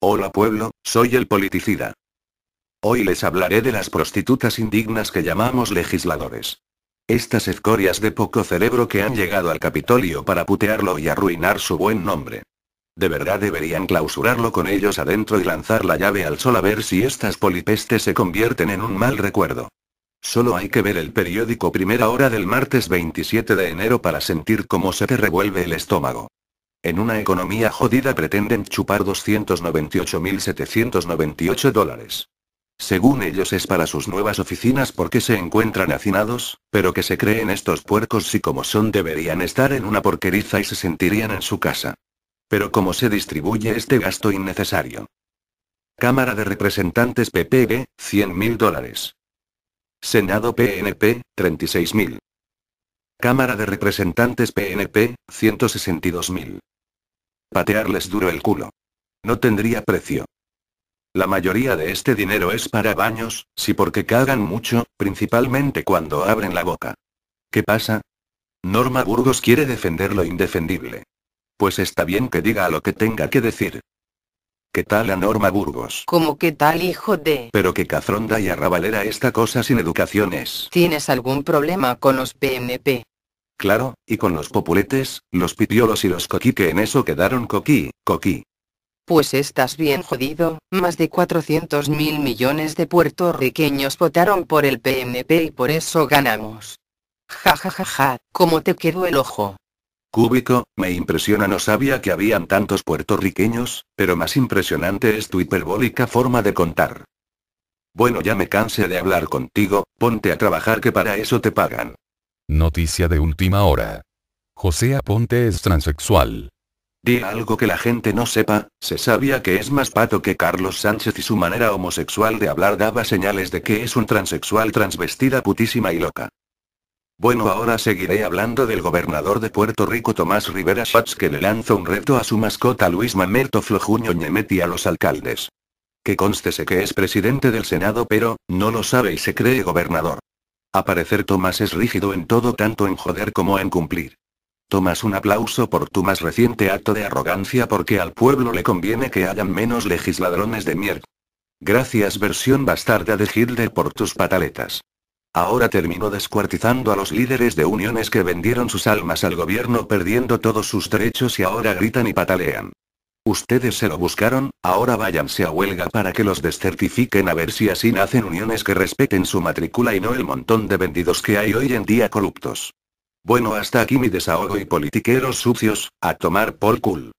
Hola pueblo, soy el politicida. Hoy les hablaré de las prostitutas indignas que llamamos legisladores. Estas escorias de poco cerebro que han llegado al Capitolio para putearlo y arruinar su buen nombre. De verdad deberían clausurarlo con ellos adentro y lanzar la llave al sol a ver si estas polipestes se convierten en un mal recuerdo. Solo hay que ver el periódico primera hora del martes 27 de enero para sentir cómo se te revuelve el estómago. En una economía jodida pretenden chupar 298.798 dólares. Según ellos es para sus nuevas oficinas porque se encuentran hacinados, pero que se creen estos puercos si como son deberían estar en una porqueriza y se sentirían en su casa. Pero ¿cómo se distribuye este gasto innecesario? Cámara de Representantes PPG, 100.000 dólares. Senado PNP, 36.000. Cámara de Representantes PNP, 162.000. Patearles duro el culo. No tendría precio. La mayoría de este dinero es para baños, sí porque cagan mucho, principalmente cuando abren la boca. ¿Qué pasa? Norma Burgos quiere defender lo indefendible. Pues está bien que diga lo que tenga que decir. ¿Qué tal a Norma Burgos? ¿Cómo qué tal hijo de? Pero qué cazronda y arrabalera esta cosa sin educaciones. ¿Tienes algún problema con los PNP? Claro, y con los populetes, los pitiolos y los coquí que en eso quedaron coquí, coquí. Pues estás bien jodido, más de 400 mil millones de puertorriqueños votaron por el PNP y por eso ganamos. Ja ja ja ja, cómo te quedó el ojo cúbico, me impresiona no sabía que habían tantos puertorriqueños, pero más impresionante es tu hiperbólica forma de contar. Bueno, ya me cansé de hablar contigo, ponte a trabajar que para eso te pagan. Noticia de última hora. José Aponte es transexual. Di algo que la gente no sepa, se sabía que es más pato que Carlos Sánchez y su manera homosexual de hablar daba señales de que es un transexual transvestida putísima y loca. Bueno, ahora seguiré hablando del gobernador de Puerto Rico Tomás Rivera Schatz que le lanza un reto a su mascota Luis Mamerto Flojuño y a los alcaldes. Que constese que es presidente del Senado pero, no lo sabe y se cree gobernador. Aparecer Tomás es rígido en todo tanto en joder como en cumplir. Tomás un aplauso por tu más reciente acto de arrogancia porque al pueblo le conviene que hayan menos legisladrones de mierda. Gracias versión bastarda de Hitler por tus pataletas ahora terminó descuartizando a los líderes de uniones que vendieron sus almas al gobierno perdiendo todos sus derechos y ahora gritan y patalean. Ustedes se lo buscaron, ahora váyanse a huelga para que los descertifiquen a ver si así nacen uniones que respeten su matrícula y no el montón de vendidos que hay hoy en día corruptos. Bueno, hasta aquí mi desahogo y politiqueros sucios, a tomar por cool.